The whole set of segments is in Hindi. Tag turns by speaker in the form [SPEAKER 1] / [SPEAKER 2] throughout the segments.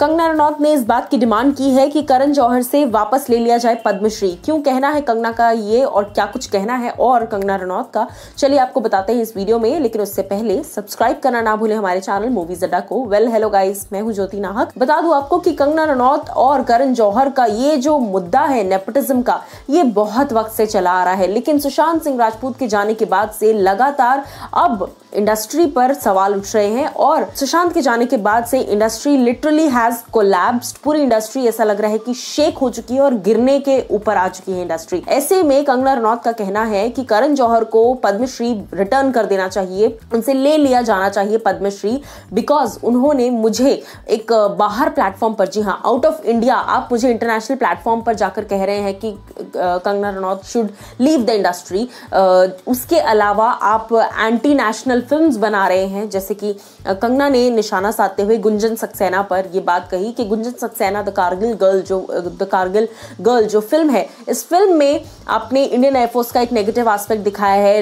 [SPEAKER 1] कंगना रनौत ने इस बात की डिमांड की है कि करण जौहर से वापस ले लिया जाए पद्मश्री क्यों कहना है कंगना का ये और क्या कुछ कहना है और कंगना रनौत का चलिए आपको बताते हैं इस वीडियो में लेकिन उससे पहले सब्सक्राइब करना ना भूले हमारे चैनल मूवीज अड्डा को वेल हेलो गाइस मैं हूं ज्योति नाहक बता दू आपको की कंगना रनौत और करण जौहर का ये जो मुद्दा है नेपोटिज्म का ये बहुत वक्त से चला आ रहा है लेकिन सुशांत सिंह राजपूत के जाने के बाद से लगातार अब इंडस्ट्री पर सवाल उठ रहे हैं और सुशांत के जाने के बाद से इंडस्ट्री लिटरली है हैज़ कोलैब्स्ड पूरी इंडस्ट्री ऐसा लग रहा है कि शेक हो चुकी है और गिरने के ऊपर आ चुकी है इंडस्ट्री ऐसे में कंगना रनौत का कहना है कि करण जौहर को पद्मश्री रिटर्न कर देना चाहिए उनसे ले लिया जाना चाहिए पद्मश्री बिकॉज उन्होंने मुझे एक बाहर प्लेटफॉर्म पर जी हाँ आउट ऑफ इंडिया आप मुझे इंटरनेशनल प्लेटफॉर्म पर जाकर कह रहे हैं कि Kangana Ranaut should leave the industry उसके अलावा आप एंटी नेशनल फिल्म बना रहे हैं जैसे कि कंगना ने निशाना साधते हुए गुंजन सक्सेना पर यह बात बात कही कि गुंजन सक्सेना द कारगिल गर्ल जो द कारगिल गर्ल जो फिल्म है इस फिल्म में आपने इंडियन एयरफोर्स का एक नेगेटिव एस्पेक्ट दिखाया है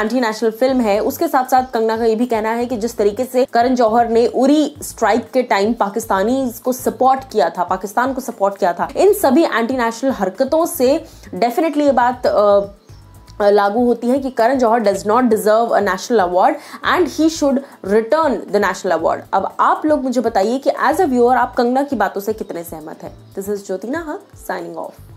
[SPEAKER 1] एंटी नेशनल फिल्म है उसके साथ साथ कंगना का ये भी कहना है कि जिस तरीके से करण जौहर ने उरी स्ट्राइक के टाइम पाकिस्तानी को सपोर्ट किया था पाकिस्तान को सपोर्ट किया था इन सभी एंटी नेशनल हरकतों से डेफिनेटली ये बात आ, लागू होती हैं कि Karan Johar does not deserve a national award and he should return the national award अब आप लोग मुझे बताइए कि एज अ व्यूअर आप कंगना की बातों से कितने सहमत हैं दिस इज ज्योति हा साइनिंग ऑफ